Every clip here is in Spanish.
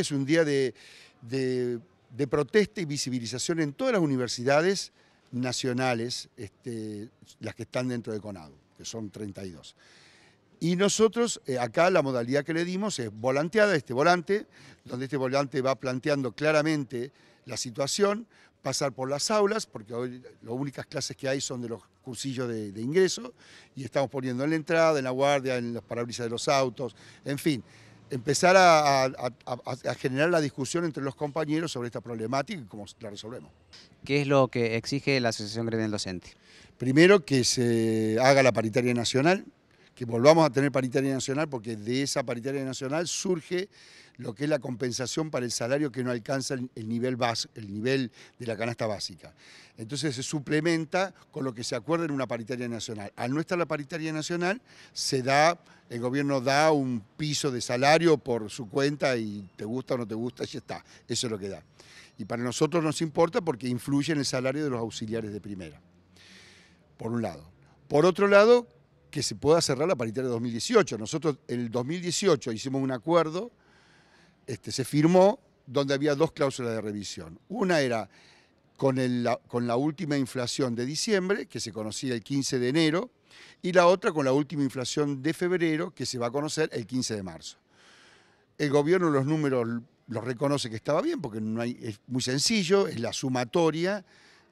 es un día de, protesta y visibilización en todas las universidades nacionales, este, las que están dentro de Conado, que son 32. Y nosotros, eh, acá la modalidad que le dimos es volanteada, este volante, donde este volante va planteando claramente la situación, pasar por las aulas, porque hoy las únicas clases que hay son de los cursillos de, de ingreso, y estamos poniendo en la entrada, en la guardia, en los parabrisas de los autos, en fin empezar a, generar la discusión entre los compañeros sobre esta problemática y cómo la resolvemos. ¿Qué es lo que exige la Asociación Gremial Docente? Primero, que se haga la paritaria nacional, que volvamos a tener paritaria nacional porque de esa paritaria nacional surge lo que es la compensación para el salario que no alcanza el, nivel, base, el nivel de la canasta básica. Entonces se suplementa con lo que se acuerda en una paritaria nacional. Al no estar la paritaria nacional, se da, el gobierno da un piso de salario por su cuenta y te gusta o no te gusta, ya está. Eso es lo que da. Y para nosotros nos importa porque influye en el salario de los auxiliares de primera, por un lado. Por otro lado, que se pueda cerrar la paritaria de 2018. Nosotros en el 2018 hicimos un acuerdo, este, se firmó, donde había dos cláusulas de revisión. Una era con, la, con la última inflación de diciembre, que se conocía el 15 de enero, y la otra con la última inflación de febrero, que se va a conocer el 15 de marzo. El gobierno los números los reconoce que estaba bien, porque no hay, es muy sencillo, es la sumatoria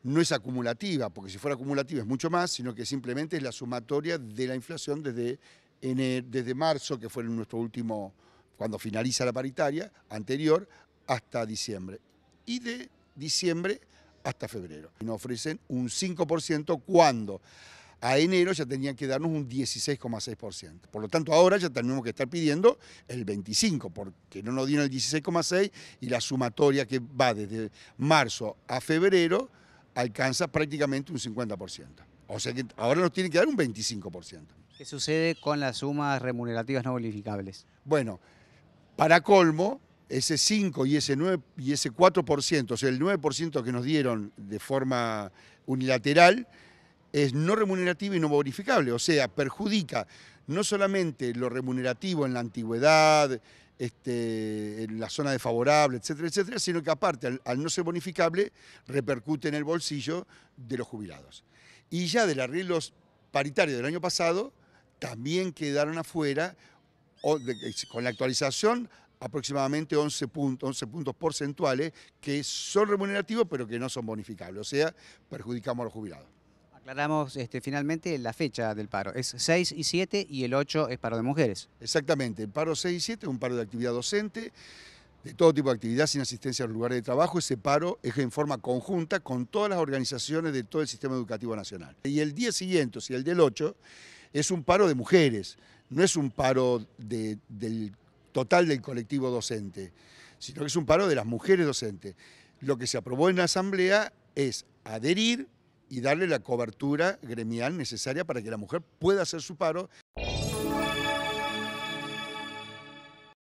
no es acumulativa, porque si fuera acumulativa es mucho más, sino que simplemente es la sumatoria de la inflación desde, desde marzo, que fue nuestro último, cuando finaliza la paritaria anterior, hasta diciembre. Y de diciembre hasta febrero. nos ofrecen un 5% cuando a enero ya tenían que darnos un 16,6%. Por lo tanto, ahora ya tenemos que estar pidiendo el 25%, porque no nos dieron el 16,6% y la sumatoria que va desde marzo a febrero alcanza prácticamente un 50%. O sea que ahora nos tiene que dar un 25%. ¿Qué sucede con las sumas remunerativas no bonificables? Bueno, para colmo, ese 5 y ese 9 y ese 4%, o sea, el 9% que nos dieron de forma unilateral es no remunerativo y no bonificable, o sea, perjudica no solamente lo remunerativo en la antigüedad, este, en la zona desfavorable, etcétera, etcétera, sino que aparte, al, no ser bonificable, repercute en el bolsillo de los jubilados. Y ya del arreglo paritario del año pasado, también quedaron afuera, con la actualización, aproximadamente 11, 11 puntos porcentuales que son remunerativos pero que no son bonificables, o sea, perjudicamos a los jubilados. Aclaramos este, finalmente la fecha del paro. Es 6 y 7 y el 8 es paro de mujeres. Exactamente, el paro 6 y 7 es un paro de actividad docente, de todo tipo de actividad sin asistencia a los lugares de trabajo. Ese paro es en forma conjunta con todas las organizaciones de todo el sistema educativo nacional. Y el día siguiente, o sea, el del 8, es un paro de mujeres, no es un paro del total del colectivo docente, sino que es un paro de las mujeres docentes. Lo que se aprobó en la asamblea es adherir y darle la cobertura gremial necesaria para que la mujer pueda hacer su paro.